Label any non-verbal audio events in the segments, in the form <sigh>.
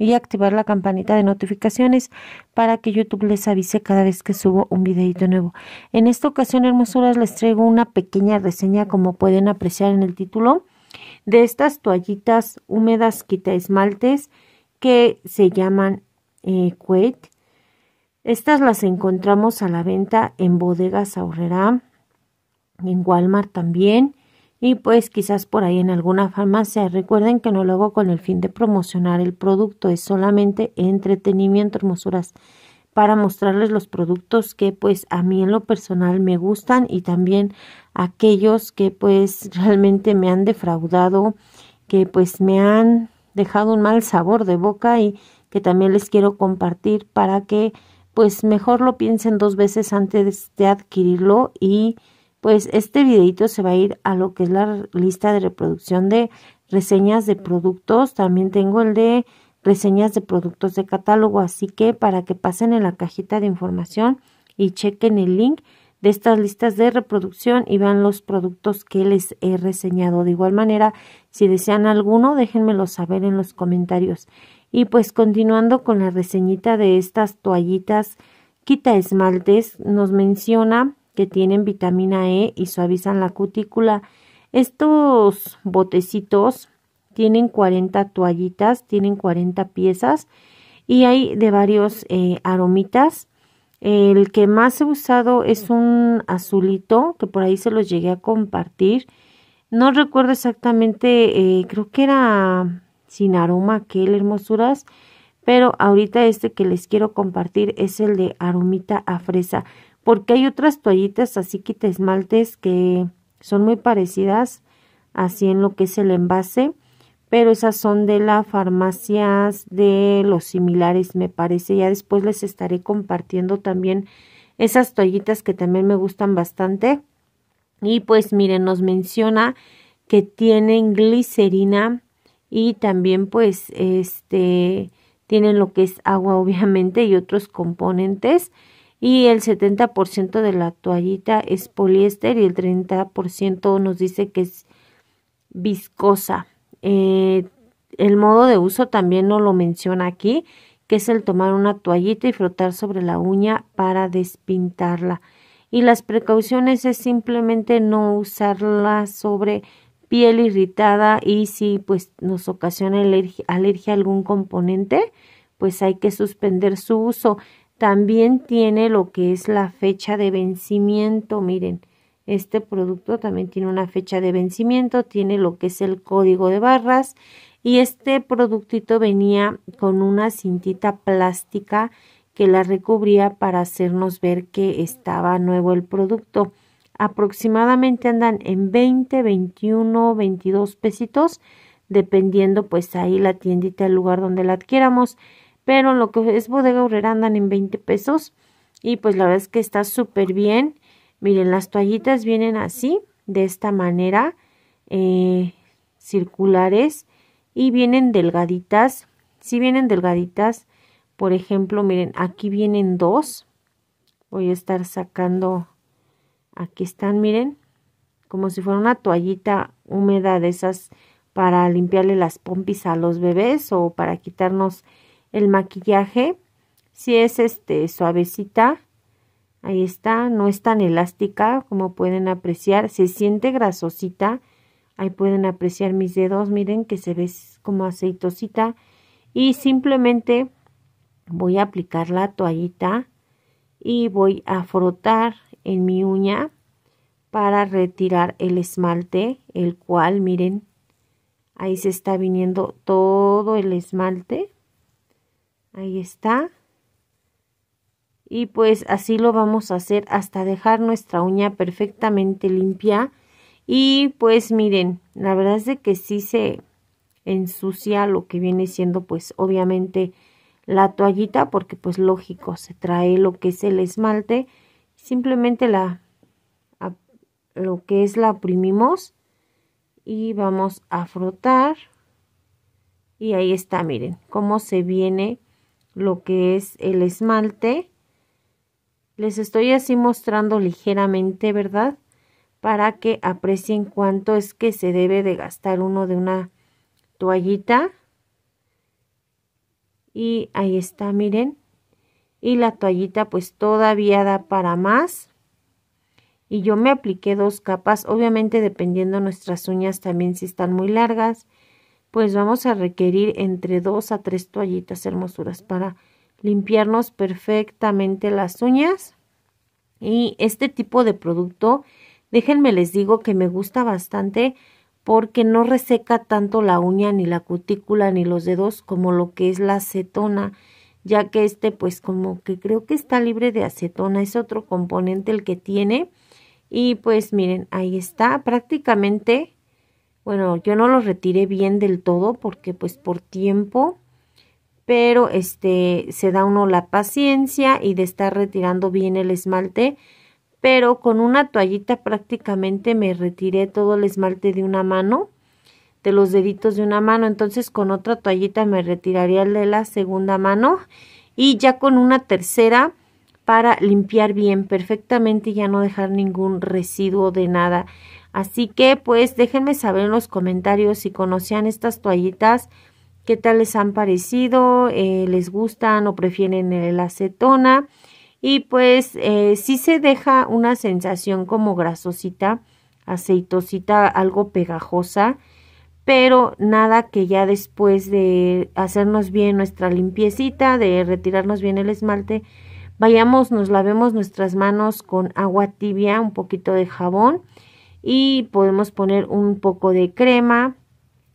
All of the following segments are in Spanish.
y activar la campanita de notificaciones para que YouTube les avise cada vez que subo un videito nuevo. En esta ocasión, hermosuras, les traigo una pequeña reseña como pueden apreciar en el título de estas toallitas húmedas quita esmaltes que se llaman eh, Estas las encontramos a la venta en bodegas Aurrera, en Walmart también y pues quizás por ahí en alguna farmacia. Recuerden que no lo hago con el fin de promocionar el producto, es solamente entretenimiento, hermosuras, para mostrarles los productos que pues a mí en lo personal me gustan y también aquellos que pues <laughs> realmente me han defraudado, que pues me han dejado un mal sabor de boca y que también les quiero compartir para que pues mejor lo piensen dos veces antes de adquirirlo y pues este videito se va a ir a lo que es la lista de reproducción de reseñas de productos. También tengo el de reseñas de productos de catálogo, así que para que pasen en la cajita de información y chequen el link de estas listas de reproducción y vean los productos que les he reseñado. De igual manera, si desean alguno, déjenmelo saber en los comentarios. Y pues continuando con la reseñita de estas toallitas quita esmaltes, nos menciona tienen vitamina E y suavizan la cutícula. Estos botecitos tienen 40 toallitas, tienen 40 piezas y hay de varios eh, aromitas. El que más he usado es un azulito que por ahí se los llegué a compartir. No recuerdo exactamente, eh, creo que era sin aroma aquel, hermosuras. Pero ahorita este que les quiero compartir es el de aromita a fresa porque hay otras toallitas así quita esmaltes que son muy parecidas así en lo que es el envase pero esas son de las farmacias de los similares me parece ya después les estaré compartiendo también esas toallitas que también me gustan bastante y pues miren nos menciona que tienen glicerina y también pues este tienen lo que es agua <laughs> obviamente y otros componentes y el 70% de la toallita es poliéster y el 30% nos dice que es viscosa. Eh, el modo de uso también no lo menciona aquí, que es el tomar una toallita y frotar sobre la uña para despintarla. Y las precauciones es simplemente no usarla sobre piel irritada y si pues nos ocasiona alergia, alergia a algún componente, pues hay que suspender su uso. También tiene lo que es la fecha de vencimiento. Miren, este producto también tiene una fecha de vencimiento, tiene lo que es el código de barras y este productito venía con una cintita plástica que la recubría para hacernos ver que estaba nuevo el producto. Aproximadamente andan en 20, 21, 22 pesitos, dependiendo pues ahí la tiendita, el lugar donde la adquiéramos pero lo que es bodega horrera andan en 20 pesos y pues la verdad es que está súper bien. Miren, las toallitas vienen así, de esta manera, eh, circulares y vienen delgaditas. Si vienen delgaditas, por ejemplo, miren, aquí vienen dos. Voy a estar sacando, aquí están, miren, como si fuera una toallita húmeda de esas para limpiarle las pompis a los bebés o para quitarnos el maquillaje. Si es este suavecita, ahí está, no es tan elástica como pueden apreciar, se siente grasosita. Ahí pueden apreciar mis dedos, miren que se ve como aceitosita y simplemente voy a aplicar la toallita y voy a frotar en mi uña para retirar el esmalte, el cual miren, ahí se está viniendo todo el esmalte. Ahí está. Y pues así lo vamos a hacer hasta dejar nuestra uña perfectamente limpia. Y pues miren, la verdad es de que sí se ensucia lo que viene siendo pues obviamente la toallita porque pues lógico se trae lo que es el esmalte. Simplemente la lo que es la oprimimos y vamos a frotar. Y ahí está, miren, cómo se viene lo que es el esmalte. Les estoy así mostrando ligeramente, ¿verdad? Para que aprecien cuánto es que se debe de gastar uno de una toallita. Y ahí está, miren. Y la toallita pues todavía da para más. Y yo me apliqué dos capas, obviamente dependiendo nuestras uñas también si están muy largas pues vamos a requerir entre dos a tres toallitas hermosuras para limpiarnos perfectamente las uñas. Y este tipo de producto, déjenme les digo que me gusta bastante porque no reseca tanto la uña, ni la cutícula, ni los dedos como lo que es la acetona, ya que este pues como que creo que está libre de acetona, es otro componente el que tiene. Y pues miren, ahí está, prácticamente bueno, yo no lo retiré bien del todo porque pues por tiempo, pero este se da uno la paciencia y de estar retirando bien el esmalte, pero con una toallita prácticamente me retiré todo el esmalte de una mano, de los deditos de una mano, entonces con otra toallita me retiraría el de la segunda mano y ya con una tercera para limpiar bien perfectamente y ya no dejar ningún residuo de nada. Así que pues déjenme saber en los comentarios si conocían estas toallitas, qué tal les han parecido, eh, les gustan o prefieren el acetona. Y pues eh, sí se deja una sensación como grasosita, aceitosita, algo pegajosa, pero nada que ya después de hacernos bien nuestra limpiecita, de retirarnos bien el esmalte, vayamos, nos lavemos nuestras manos con agua tibia, un poquito de jabón y podemos poner un poco de crema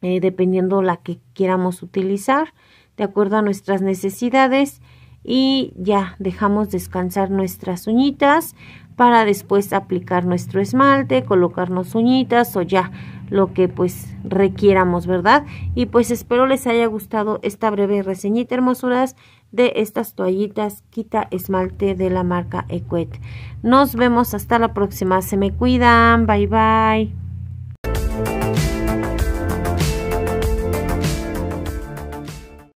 eh, dependiendo la que queramos utilizar de acuerdo a nuestras necesidades y ya dejamos descansar nuestras uñitas para después aplicar nuestro esmalte, colocarnos uñitas o ya lo que pues requiéramos, ¿verdad? Y pues espero les haya gustado esta breve reseñita, hermosuras de estas toallitas quita esmalte de la marca Equet. Nos vemos hasta la próxima. Se me cuidan. Bye bye.